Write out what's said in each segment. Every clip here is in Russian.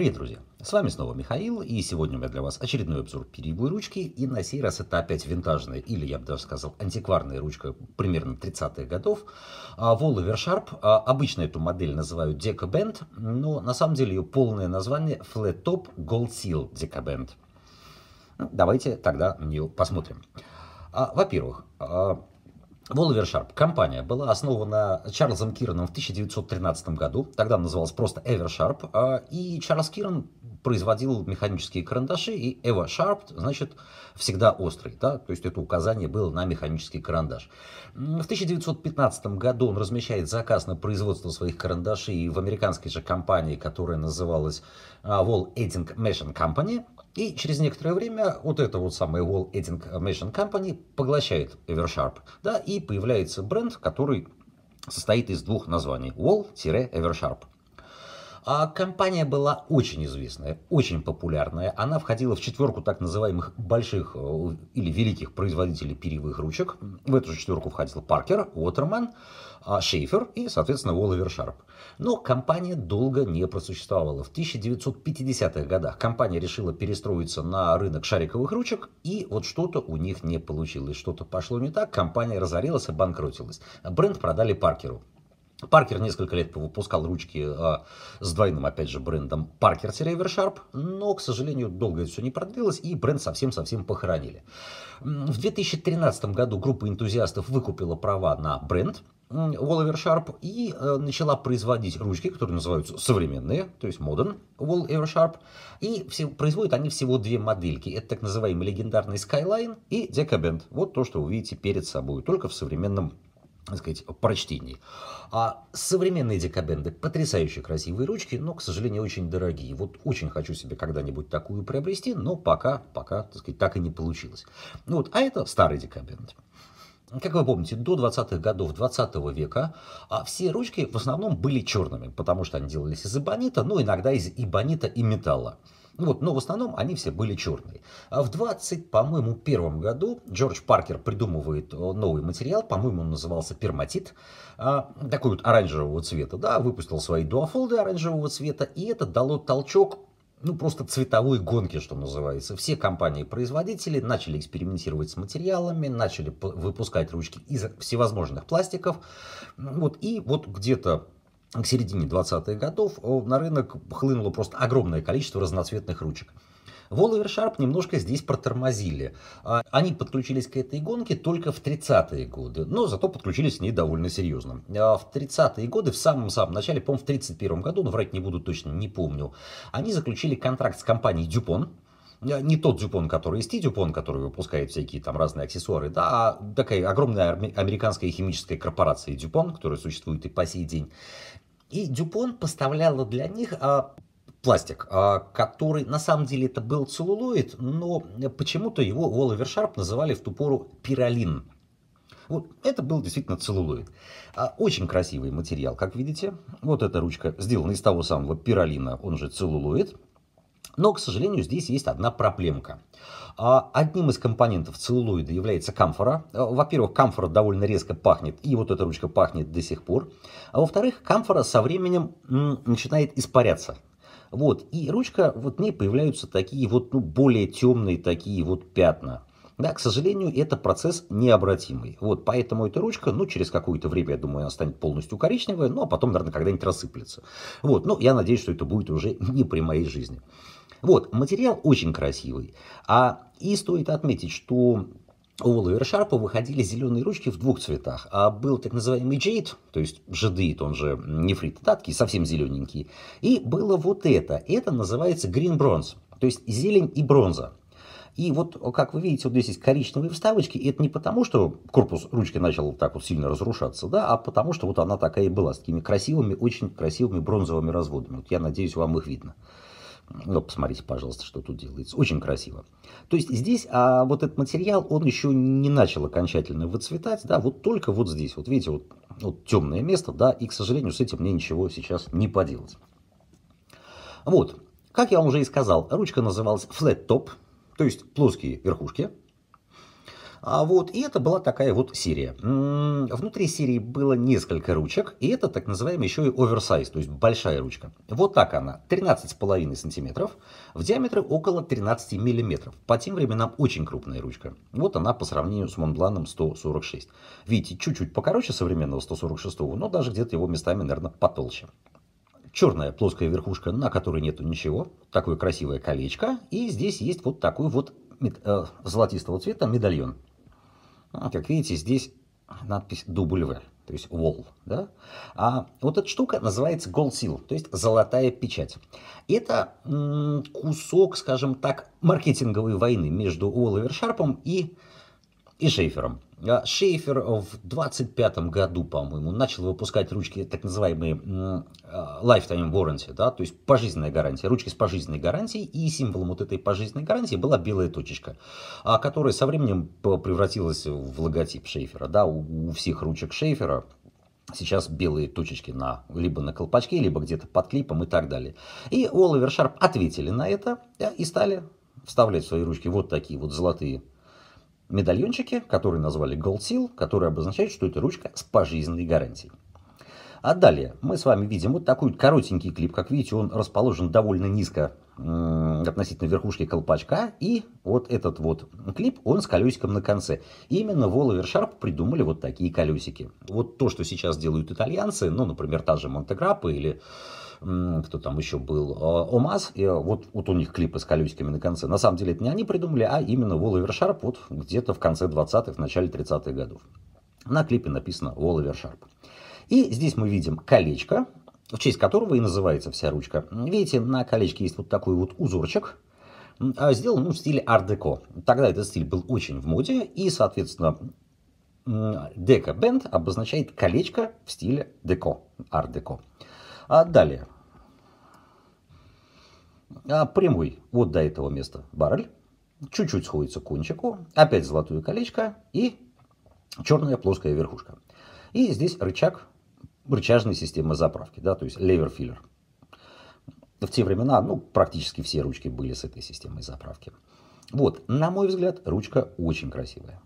Привет, друзья! С вами снова Михаил, и сегодня у меня для вас очередной обзор перьевой ручки, и на сей раз это опять винтажная, или я бы даже сказал антикварная ручка примерно 30-х годов, Wolver а, Вершарп. А, обычно эту модель называют Decaband, но на самом деле ее полное название Flat Top Gold Seal Decaband. Ну, давайте тогда на нее посмотрим. А, во-первых, Волвершарп. Компания была основана Чарльзом Кираном в 1913 году. Тогда она называлась просто Эвершарп, а, И Чарльз Киран производил механические карандаши, и Эва Sharp, значит, всегда острый, да, то есть это указание было на механический карандаш. В 1915 году он размещает заказ на производство своих карандашей в американской же компании, которая называлась Wall Editing Machine Company, и через некоторое время вот эта вот самая Wall Editing Machine Company поглощает Eversharp, да, и появляется бренд, который состоит из двух названий – Wall-Eversharp. А компания была очень известная, очень популярная. Она входила в четверку так называемых больших э, или великих производителей перьевых ручек. В эту же четверку входил Паркер, Уотерман, а, Шейфер и, соответственно, Уолловер Шарп. Но компания долго не просуществовала. В 1950-х годах компания решила перестроиться на рынок шариковых ручек, и вот что-то у них не получилось. Что-то пошло не так, компания разорилась и банкротилась. Бренд продали Паркеру. Паркер несколько лет выпускал ручки а, с двойным, опять же, брендом Parker-Eversharp, но, к сожалению, долго это все не продлилось, и бренд совсем-совсем похоронили. В 2013 году группа энтузиастов выкупила права на бренд, Wall Eversharp и э, начала производить ручки, которые называются современные, то есть Modern Wall Eversharp. И все, производят они всего две модельки. Это так называемый легендарный Skyline и Decaband. Вот то, что вы видите перед собой, только в современном так сказать, прочтений. А современные декабенды потрясающе красивые ручки, но, к сожалению, очень дорогие. Вот очень хочу себе когда-нибудь такую приобрести, но пока, пока, так сказать, так и не получилось. Ну вот, а это старый декабенд. Как вы помните, до 20-х годов 20 -го века а все ручки в основном были черными, потому что они делались из эбонита, ну иногда из эбонита и металла. Ну вот, но в основном они все были черные. А в 20, по-моему, первом году Джордж Паркер придумывает э, новый материал, по-моему, он назывался перматит, а, такой вот оранжевого цвета, да, выпустил свои дуафолды оранжевого цвета, и это дало толчок ну, просто цветовой гонки, что называется. Все компании-производители начали экспериментировать с материалами, начали выпускать ручки из всевозможных пластиков. Вот, и вот где-то к середине 20-х годов э, на рынок хлынуло просто огромное количество разноцветных ручек. Воловер Шарп немножко здесь протормозили. А, они подключились к этой гонке только в 30-е годы, но зато подключились к ней довольно серьезно. А в 30-е годы, в самом-самом начале, по-моему, в 31 году, но врать не буду точно, не помню, они заключили контракт с компанией Дюпон, а, не тот Дюпон, который из Дюпон, который выпускает всякие там разные аксессуары, да, а такая огромная американская химическая корпорация Дюпон, которая существует и по сей день. И Дюпон поставляла для них а, пластик, а, который на самом деле это был целлулоид, но почему-то его Оливер Шарп называли в ту пору пиролин. Вот это был действительно целлулоид. А, очень красивый материал, как видите. Вот эта ручка сделана из того самого пиролина, он же целлулоид. Но, к сожалению, здесь есть одна проблемка. А, одним из компонентов целлулоида является камфора. А, во-первых, камфора довольно резко пахнет, и вот эта ручка пахнет до сих пор. А во-вторых, камфора со временем начинает испаряться. Вот, и ручка, вот в ней появляются такие вот, ну, более темные такие вот пятна. Да, к сожалению, это процесс необратимый. Вот, поэтому эта ручка, ну, через какое-то время, я думаю, она станет полностью коричневая, ну, а потом, наверное, когда-нибудь рассыплется. Вот, ну, я надеюсь, что это будет уже не при моей жизни. Вот, материал очень красивый. А, и стоит отметить, что у Луэра Sharp выходили зеленые ручки в двух цветах. А был так называемый Jade, то есть жидеид, он же нефрит, таткий, а совсем зелененький. И было вот это. Это называется green bronze, то есть зелень и бронза. И вот, как вы видите, вот здесь есть коричневые вставочки, и это не потому, что корпус ручки начал так вот сильно разрушаться, да, а потому, что вот она такая и была, с такими красивыми, очень красивыми бронзовыми разводами. Вот я надеюсь, вам их видно. Ну, посмотрите, пожалуйста, что тут делается. Очень красиво. То есть здесь а, вот этот материал, он еще не начал окончательно выцветать, да, вот только вот здесь. Вот видите, вот, вот темное место, да, и, к сожалению, с этим мне ничего сейчас не поделать. Вот, как я вам уже и сказал, ручка называлась flat top, то есть плоские верхушки, а Вот, и это была такая вот серия. Внутри серии было несколько ручек, и это так называемый еще и оверсайз, то есть большая ручка. Вот так она, 13,5 сантиметров, в диаметре около 13 миллиметров. По тем временам очень крупная ручка. Вот она по сравнению с Монбланом 146. Видите, чуть-чуть покороче современного 146, но даже где-то его местами, наверное, потолще черная плоская верхушка, на которой нету ничего, такое красивое колечко, и здесь есть вот такой вот э, золотистого цвета медальон. А, как видите, здесь надпись W, то есть wall. Да? А вот эта штука называется gold seal, то есть золотая печать. Это кусок, скажем так, маркетинговой войны между Уолловер Шарпом и и Шейфером. А шейфер в 25 году, по-моему, начал выпускать ручки, так называемые а, lifetime warranty, да, то есть пожизненная гарантия, ручки с пожизненной гарантией, и символом вот этой пожизненной гарантии была белая точечка, а, которая со временем превратилась в логотип Шейфера, да, у всех ручек Шейфера, сейчас белые точечки на, либо на колпачке, либо где-то под клипом и так далее. И Оливер Шарп ответили на это э, и стали вставлять в свои ручки вот такие вот золотые медальончики, которые назвали Gold Seal, которые обозначают, что это ручка с пожизненной гарантией. А далее мы с вами видим вот такой коротенький клип. Как видите, он расположен довольно низко относительно верхушки колпачка. И вот этот вот клип, он с колесиком на конце. Именно Воловер Sharp придумали вот такие колесики. Вот то, что сейчас делают итальянцы, ну, например, та же Монтеграппа или кто там еще был, э, Омаз, и вот, вот у них клипы с колючками на конце. На самом деле это не они придумали, а именно Воловер Шарп вот где-то в конце 20-х, в начале 30-х годов. На клипе написано Воловер Шарп. И здесь мы видим колечко, в честь которого и называется вся ручка. Видите, на колечке есть вот такой вот узорчик, а сделан ну, в стиле ар-деко. Тогда этот стиль был очень в моде, и, соответственно, дека бенд обозначает колечко в стиле деко, ар-деко. деко а далее. А прямой вот до этого места баррель. Чуть-чуть сходится к кончику. Опять золотое колечко и черная плоская верхушка. И здесь рычаг рычажной системы заправки, да, то есть левер-филлер. В те времена, ну, практически все ручки были с этой системой заправки. Вот, на мой взгляд, ручка очень красивая.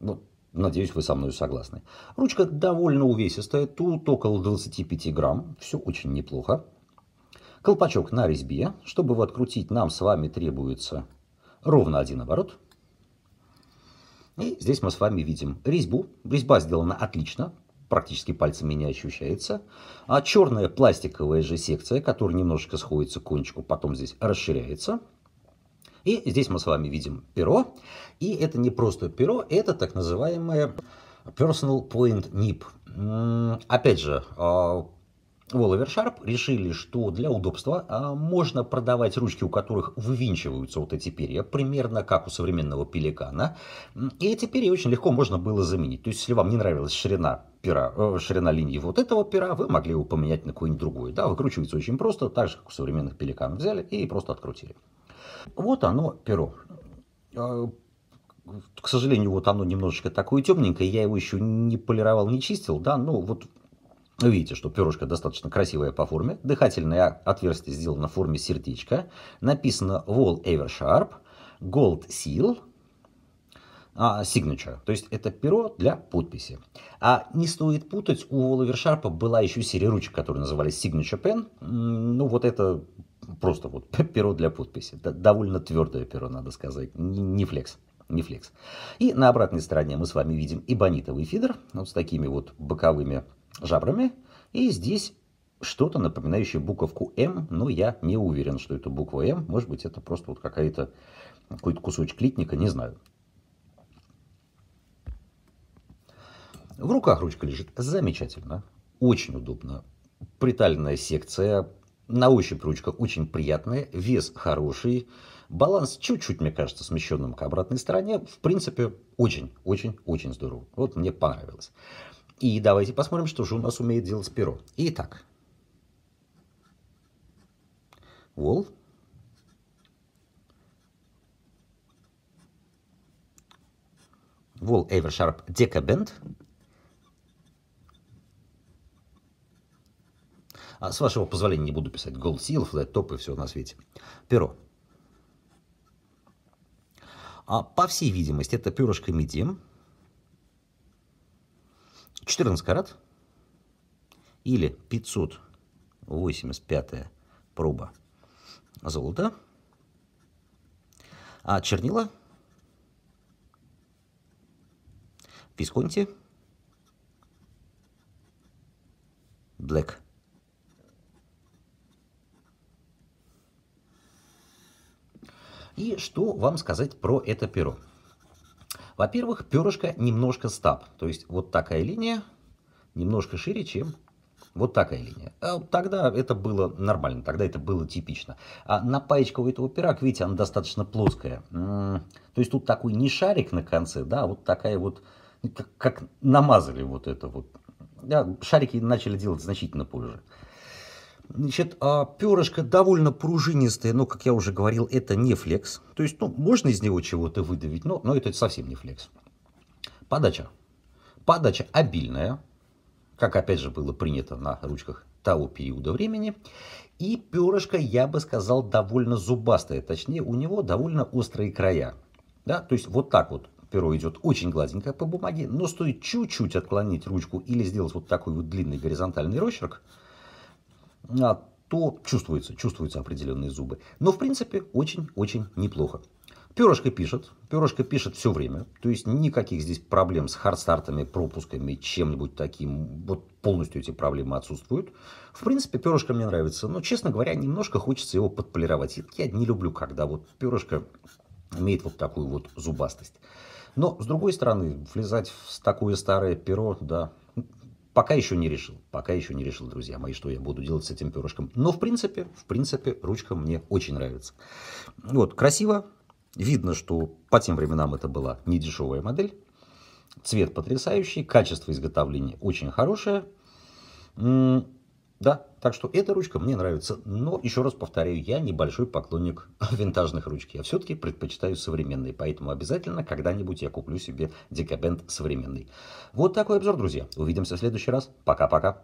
Вот Надеюсь, вы со мной согласны. Ручка довольно увесистая, тут около 25 грамм, все очень неплохо. Колпачок на резьбе, чтобы его открутить, нам с вами требуется ровно один оборот. И здесь мы с вами видим резьбу. Резьба сделана отлично, практически пальцами не ощущается. А черная пластиковая же секция, которая немножечко сходится к кончику, потом здесь расширяется – и здесь мы с вами видим перо. И это не просто перо, это так называемое Personal Point NIP. Опять же, Воловер а, Sharp решили, что для удобства а, можно продавать ручки, у которых вывинчиваются вот эти перья, примерно как у современного пеликана. И эти перья очень легко можно было заменить. То есть, если вам не нравилась ширина пера, э, ширина линии вот этого пера, вы могли его поменять на какой-нибудь другой. Да, выкручивается очень просто, так же, как у современных пеликанов. Взяли и просто открутили. Вот оно, перо. А, к сожалению, вот оно немножечко такое темненькое, я его еще не полировал, не чистил, да, но ну, вот видите, что перышко достаточно красивое по форме, дыхательное отверстие сделано в форме сердечка, написано Wall Ever Sharp, Gold Seal, а, signature, то есть это перо для подписи. А не стоит путать, у Ever Sharp была еще серия ручек, которые назывались signature pen, ну вот это просто вот перо для подписи. Да, довольно твердое перо, надо сказать, не, флекс. Не флекс. И на обратной стороне мы с вами видим эбонитовый фидер, вот с такими вот боковыми жабрами. И здесь что-то напоминающее буковку М, но я не уверен, что это буква М. Может быть, это просто вот какая-то какой-то кусочек литника, не знаю. В руках ручка лежит. Замечательно. Очень удобно. Приталенная секция, на ощупь ручка очень приятная, вес хороший, баланс чуть-чуть, мне кажется, смещенным к обратной стороне. В принципе, очень-очень-очень здорово. Вот мне понравилось. И давайте посмотрим, что же у нас умеет делать перо. Итак. вол, вол Wall Eversharp Decabend. А с вашего позволения не буду писать гол Seal, Flat Top и все на свете. Перо. А по всей видимости, это перышко медиум, 14 карат или 585 проба золота. А чернила Висконти Блэк И что вам сказать про это перо? Во-первых, перышко немножко стаб, то есть вот такая линия немножко шире, чем вот такая линия. А тогда это было нормально, тогда это было типично. А на паечка у этого пера, видите, она достаточно плоская. То есть тут такой не шарик на конце, да, а вот такая вот, как, как намазали вот это вот. шарики начали делать значительно позже. Значит, а перышко довольно пружинистое, но, как я уже говорил, это не флекс. То есть, ну, можно из него чего-то выдавить, но, но это совсем не флекс. Подача. Подача обильная, как, опять же, было принято на ручках того периода времени. И перышко, я бы сказал, довольно зубастое, точнее, у него довольно острые края. Да? То есть, вот так вот перо идет очень гладенько по бумаге, но стоит чуть-чуть отклонить ручку или сделать вот такой вот длинный горизонтальный росчерк, а то чувствуется, чувствуются определенные зубы. Но в принципе очень-очень неплохо. Перышко пишет, перышко пишет все время, то есть никаких здесь проблем с хардстартами, пропусками, чем-нибудь таким, вот полностью эти проблемы отсутствуют. В принципе, перышко мне нравится, но, честно говоря, немножко хочется его подполировать. Я не люблю, когда вот перышко имеет вот такую вот зубастость. Но, с другой стороны, влезать в такое старое перо, да, Пока еще не решил, пока еще не решил, друзья мои, что я буду делать с этим перышком. Но, в принципе, в принципе, ручка мне очень нравится. Вот, красиво. Видно, что по тем временам это была недешевая модель. Цвет потрясающий, качество изготовления очень хорошее. Да, так что эта ручка мне нравится, но, еще раз повторяю, я небольшой поклонник винтажных ручек, Я все-таки предпочитаю современные, поэтому обязательно когда-нибудь я куплю себе декабент современный. Вот такой обзор, друзья. Увидимся в следующий раз. Пока-пока.